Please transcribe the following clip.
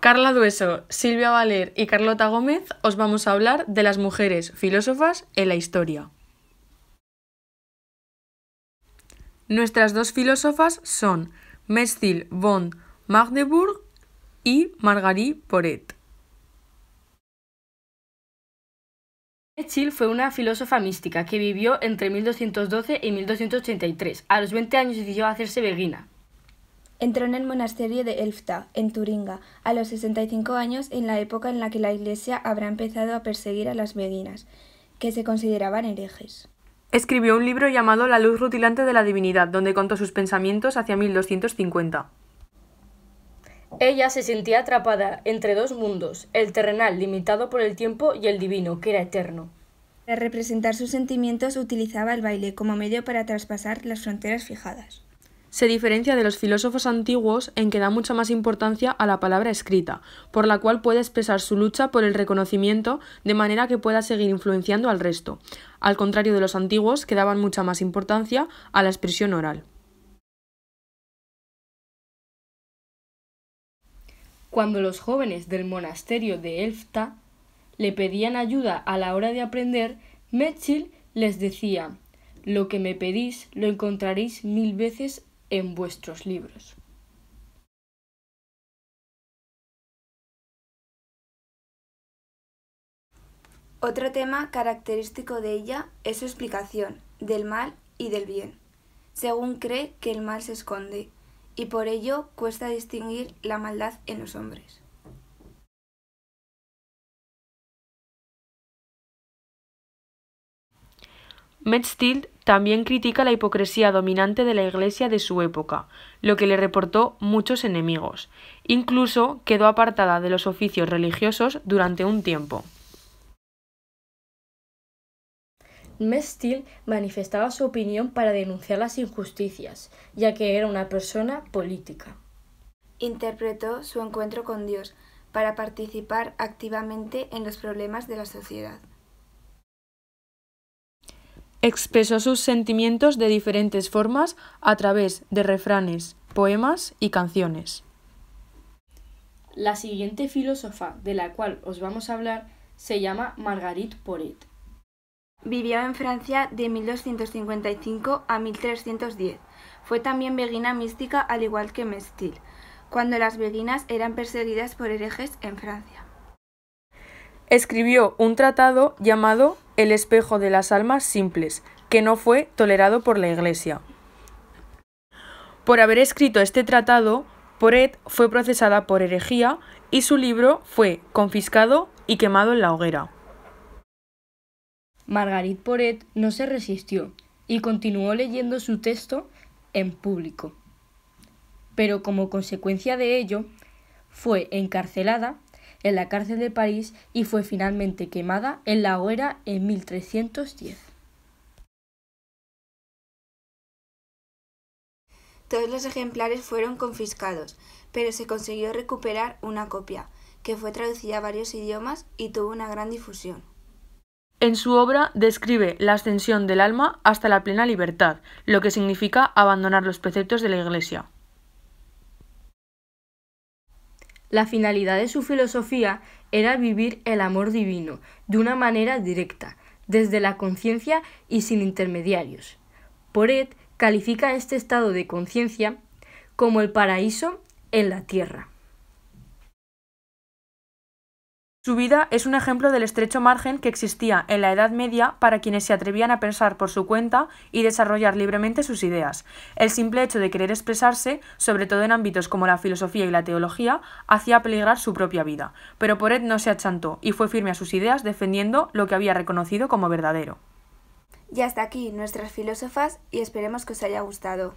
Carla Dueso, Silvia Valer y Carlota Gómez os vamos a hablar de las mujeres filósofas en la historia. Nuestras dos filósofas son Metzil von Magdeburg y Marguerite Poret. Metzil fue una filósofa mística que vivió entre 1212 y 1283. A los 20 años decidió hacerse beguina. Entró en el monasterio de Elfta, en Turinga, a los 65 años, en la época en la que la Iglesia habrá empezado a perseguir a las beguinas, que se consideraban herejes. Escribió un libro llamado La luz rutilante de la divinidad, donde contó sus pensamientos hacia 1250. Ella se sentía atrapada entre dos mundos, el terrenal limitado por el tiempo y el divino, que era eterno. Para representar sus sentimientos utilizaba el baile como medio para traspasar las fronteras fijadas. Se diferencia de los filósofos antiguos en que da mucha más importancia a la palabra escrita, por la cual puede expresar su lucha por el reconocimiento de manera que pueda seguir influenciando al resto, al contrario de los antiguos que daban mucha más importancia a la expresión oral. Cuando los jóvenes del monasterio de Elfta le pedían ayuda a la hora de aprender, Metzil les decía, lo que me pedís lo encontraréis mil veces en vuestros libros. Otro tema característico de ella es su explicación del mal y del bien, según cree que el mal se esconde, y por ello cuesta distinguir la maldad en los hombres. también critica la hipocresía dominante de la Iglesia de su época, lo que le reportó muchos enemigos. Incluso quedó apartada de los oficios religiosos durante un tiempo. Mestil manifestaba su opinión para denunciar las injusticias, ya que era una persona política. Interpretó su encuentro con Dios para participar activamente en los problemas de la sociedad. Expresó sus sentimientos de diferentes formas a través de refranes, poemas y canciones. La siguiente filósofa de la cual os vamos a hablar se llama Marguerite Poret. Vivió en Francia de 1255 a 1310. Fue también beguina mística al igual que Mestil, cuando las beguinas eran perseguidas por herejes en Francia. Escribió un tratado llamado el espejo de las almas simples, que no fue tolerado por la Iglesia. Por haber escrito este tratado, Poret fue procesada por herejía y su libro fue confiscado y quemado en la hoguera. Margarit Poret no se resistió y continuó leyendo su texto en público. Pero como consecuencia de ello, fue encarcelada en la cárcel de París y fue finalmente quemada en la hoguera en 1310. Todos los ejemplares fueron confiscados, pero se consiguió recuperar una copia, que fue traducida a varios idiomas y tuvo una gran difusión. En su obra describe la ascensión del alma hasta la plena libertad, lo que significa abandonar los preceptos de la Iglesia. La finalidad de su filosofía era vivir el amor divino de una manera directa, desde la conciencia y sin intermediarios. Poret califica este estado de conciencia como el paraíso en la tierra. Su vida es un ejemplo del estrecho margen que existía en la Edad Media para quienes se atrevían a pensar por su cuenta y desarrollar libremente sus ideas. El simple hecho de querer expresarse, sobre todo en ámbitos como la filosofía y la teología, hacía peligrar su propia vida. Pero Poret no se achantó y fue firme a sus ideas defendiendo lo que había reconocido como verdadero. Ya está aquí nuestras filósofas y esperemos que os haya gustado.